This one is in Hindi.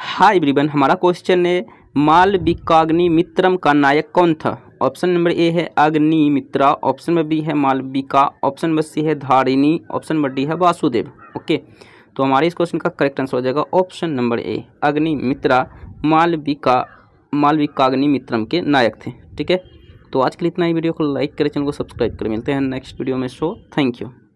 हाय ब्रिबन हमारा क्वेश्चन है मालविकाग्नि मित्रम का नायक कौन था ऑप्शन नंबर ए है अग्नि मित्रा ऑप्शन नंबर बी है मालविका ऑप्शन नंबर सी है धारिणी ऑप्शन नंबर डी है वासुदेव ओके तो हमारे इस क्वेश्चन का करेक्ट आंसर हो जाएगा ऑप्शन नंबर ए अग्नि मित्रा मालविका मालविकाग्नि मित्रम के नायक थे ठीक है तो आज के लिए इतना ही वीडियो को लाइक करें चैनल को सब्सक्राइब करें मिलते हैं नेक्स्ट वीडियो में सो थैंक यू